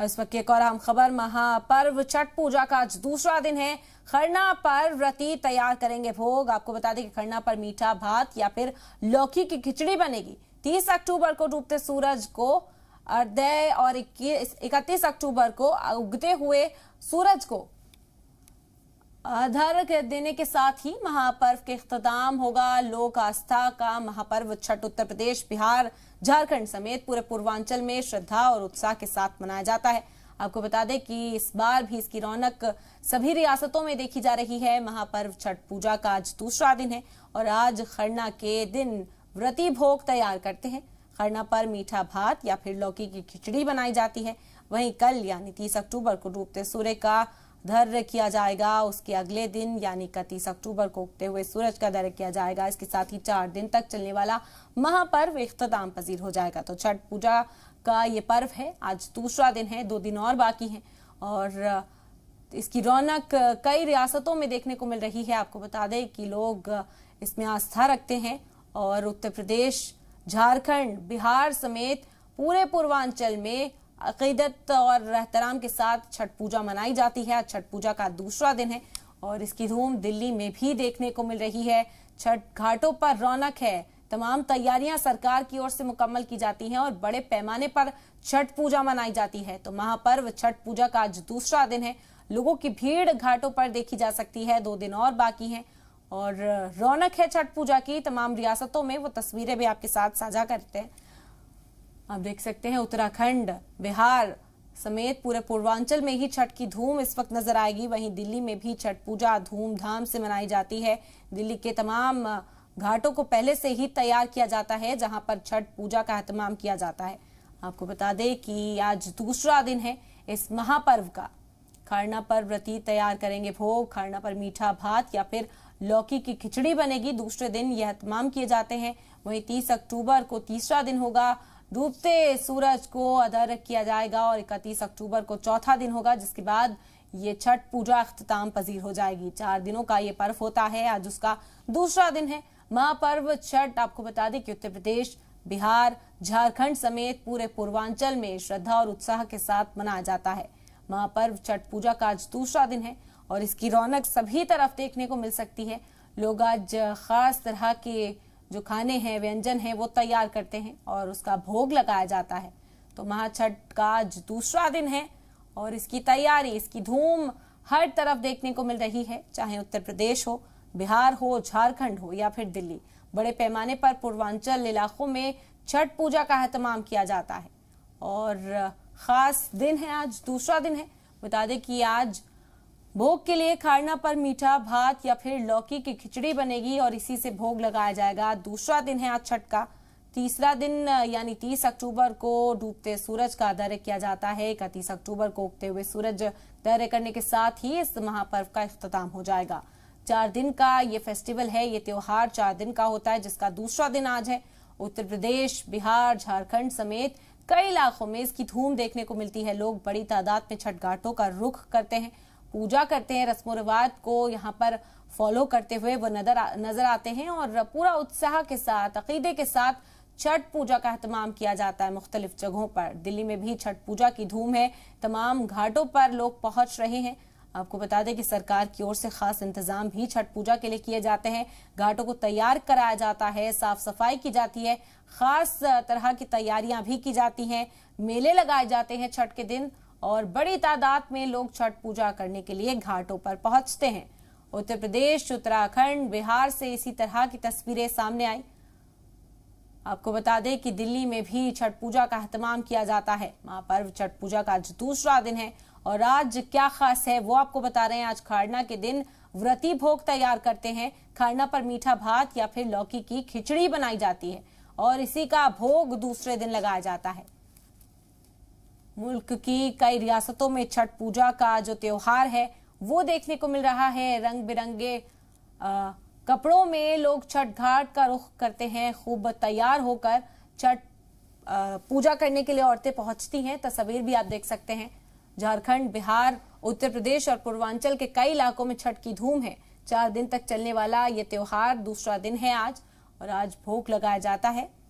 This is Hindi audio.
और इस वक्त एक और अहम खबर महापर्व छठ पूजा का आज दूसरा दिन है खरना पर व्रती तैयार करेंगे भोग आपको बता दें कि खरना पर मीठा भात या फिर लौकी की खिचड़ी बनेगी 30 अक्टूबर को डूबते सूरज को अर्दय और इकतीस अक्टूबर को उगते हुए सूरज को धारक देने के साथ ही महापर्व के अख्ताम होगा लोक आस्था का महापर्व छठ उत्तर प्रदेश बिहार झारखंड समेत पूरे पूर्वांचल में श्रद्धा और उत्साह के साथ मनाया जाता है आपको बता दें कि इस बार भी इसकी रौनक सभी रियासतों में देखी जा रही है महापर्व छठ पूजा का आज दूसरा दिन है और आज खरना के दिन व्रती भोग तैयार करते हैं खरना पर मीठा भात या फिर लौकी की खिचड़ी बनाई जाती है वहीं कल यानी तीस अक्टूबर को डूबते सूर्य का धर्य किया जाएगा उसके अगले दिन यानी इकतीस अक्टूबर को उगते हुए सूरज का धर्य किया जाएगा इसके साथ ही चार दिन तक चलने वाला महापर्व इख्ताम पजीर हो जाएगा तो छठ पूजा का ये पर्व है आज दूसरा दिन है दो दिन और बाकी है और इसकी रौनक कई रियासतों में देखने को मिल रही है आपको बता दें कि लोग इसमें आस्था रखते हैं और उत्तर प्रदेश झारखंड बिहार समेत पूरे पूर्वांचल में अकीदत और एहतराम के साथ छठ पूजा मनाई जाती है छठ पूजा का दूसरा दिन है और इसकी धूम दिल्ली में भी देखने को मिल रही है छठ घाटों पर रौनक है तमाम तैयारियां सरकार की ओर से मुकम्मल की जाती हैं और बड़े पैमाने पर छठ पूजा मनाई जाती है तो महापर्व छठ पूजा का आज दूसरा दिन है लोगों की भीड़ घाटों पर देखी जा सकती है दो दिन और बाकी हैं और रौनक है छठ पूजा की तमाम रियासतों में वो तस्वीरें भी आपके साथ साझा करते हैं आप देख सकते हैं उत्तराखंड बिहार समेत पूरे पूर्वांचल में ही छठ की धूम इस वक्त नजर आएगी वहीं दिल्ली में भी छठ पूजा धूमधाम से मनाई जाती है दिल्ली के तमाम घाटों को पहले से ही तैयार किया जाता है जहां पर छठ पूजा का अहतमाम किया जाता है आपको बता दें कि आज दूसरा दिन है इस महापर्व का खरना पर व्रती तैयार करेंगे भोग खरना पर मीठा भात या फिर लौकी की खिचड़ी बनेगी दूसरे दिन यह अहतमाम किए जाते हैं वहीं तीस अक्टूबर को तीसरा दिन होगा डूबते सूरज को अधर किया जाएगा और इकतीस अक्टूबर को चौथा दिन होगा जिसके बाद ये छठ पूजा अख्ताम पजीर हो जाएगी चार दिनों का ये पर्व होता है आज उसका दूसरा दिन है महापर्व छठ आपको बता दें कि उत्तर प्रदेश बिहार झारखंड समेत पूरे पूर्वांचल में श्रद्धा और उत्साह के साथ मनाया जाता है महापर्व छठ पूजा का आज दूसरा दिन है और इसकी रौनक सभी तरफ देखने को मिल सकती है लोग आज खास तरह के जो खाने हैं व्यंजन हैं वो तैयार करते हैं और उसका भोग लगाया जाता है तो महाछठ का आज दूसरा दिन है और इसकी तैयारी इसकी धूम हर तरफ देखने को मिल रही है चाहे उत्तर प्रदेश हो बिहार हो झारखंड हो या फिर दिल्ली बड़े पैमाने पर पूर्वांचल इलाकों में छठ पूजा का अहतमाम किया जाता है और खास दिन है आज दूसरा दिन है बता दें कि आज भोग के लिए खारना पर मीठा भात या फिर लौकी की खिचड़ी बनेगी और इसी से भोग लगाया जाएगा दूसरा दिन है आज छठ का तीसरा दिन यानी तीस अक्टूबर को डूबते सूरज का दर्य किया जाता है इकतीस अक्टूबर को उगते हुए सूरज दर्य करने के साथ ही इस महापर्व का अख्ताम हो जाएगा चार दिन का ये फेस्टिवल है ये त्योहार चार दिन का होता है जिसका दूसरा दिन आज है उत्तर प्रदेश बिहार झारखंड समेत कई इलाकों में इसकी धूम देखने को मिलती है लोग बड़ी तादाद में छठ घाटों का रुख करते हैं पूजा करते हैं रस्म रिवाज को यहाँ पर फॉलो करते हुए वो नजर नजर आते हैं और पूरा उत्साह के साथ अकीदे के साथ छठ पूजा का अहतमाम किया जाता है मुख्तलिफ जगहों पर दिल्ली में भी छठ पूजा की धूम है तमाम घाटों पर लोग पहुंच रहे हैं आपको बता दें कि सरकार की ओर से खास इंतजाम भी छठ पूजा के लिए किए जाते हैं घाटों को तैयार कराया जाता है साफ सफाई की जाती है खास तरह की तैयारियां भी की जाती हैं मेले लगाए जाते हैं छठ के दिन और बड़ी तादाद में लोग छठ पूजा करने के लिए घाटों पर पहुंचते हैं उत्तर प्रदेश उत्तराखंड बिहार से इसी तरह की तस्वीरें सामने आई आपको बता दें कि दिल्ली में भी छठ पूजा का अहतमाम किया जाता है महापर्व छठ पूजा का आज दूसरा दिन है और आज क्या खास है वो आपको बता रहे हैं आज खरना के दिन व्रती भोग तैयार करते हैं खरना पर मीठा भात या फिर लौकी की खिचड़ी बनाई जाती है और इसी का भोग दूसरे दिन लगाया जाता है मुल्क की कई रियासतों में छठ पूजा का जो त्योहार है वो देखने को मिल रहा है रंग बिरंगे कपड़ों में लोग छठ घाट का रुख करते हैं खूब तैयार होकर छठ पूजा करने के लिए औरतें पहुंचती हैं तस्वीर भी आप देख सकते हैं झारखंड बिहार उत्तर प्रदेश और पूर्वांचल के कई इलाकों में छठ की धूम है चार दिन तक चलने वाला ये त्योहार दूसरा दिन है आज और आज भोग लगाया जाता है